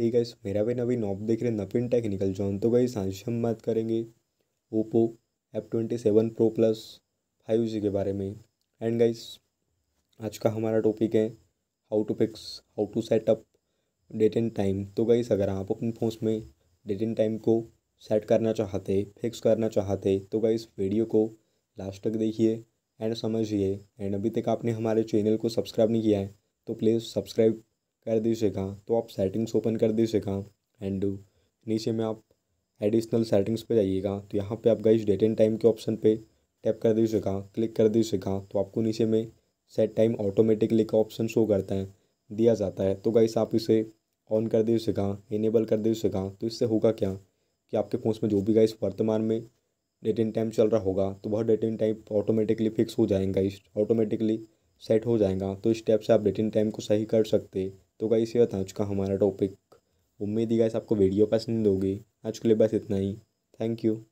hey guys मेरा भी नवीन op देख रहे हैं नवीन टेक्निकल जॉन तो गाइस आज हम बात करेंगे Oppo F twenty seven pro plus five G के बारे में एंड गाइस आज का हमारा टॉपिक है how to fix how to set up date and time तो गाइस अगर आप अपने फ़ोन में डेट एंड टाइम को सेट करना चाहते फिक्स करना चाहते तो गाइस वीडियो को लास्ट तक देखिए एंड समझिए एंड अभी तक आपने हमारे चैनल को सब्सक्राइब नहीं किया है तो प्लीज़ सब्सक्राइब कर दी कहाँ तो आप सेटिंग्स ओपन कर दी कहाँ एंड नीचे में आप एडिशनल सेटिंग्स पे जाइएगा तो यहाँ पे आप गाइस डेट एंड टाइम के ऑप्शन पे टैप कर दी कहाँ क्लिक कर दी कहाँ तो आपको नीचे में सेट टाइम ऑटोमेटिकली का ऑप्शन शो करता है दिया जाता है तो गाइस आप इसे ऑन कर दीजिए कहाँ इनेबल कर दीजिए कहाँ तो इससे होगा क्या कि आपके फ़ोन में जो भी गाइस वर्तमान में डेट एंड टाइम चल रहा होगा तो वह date and time automatically fix हो जाएगा इस ऑटोमेटिकली सेट हो जाएगा तो इस स्टेप से आप डेट एंड टाइम को सही कर सकते तो गाइस ये था आज का हमारा टॉपिक उम्मीद ही गाइस आपको वीडियो पसंद होगी आज के लिए बस इतना ही थैंक यू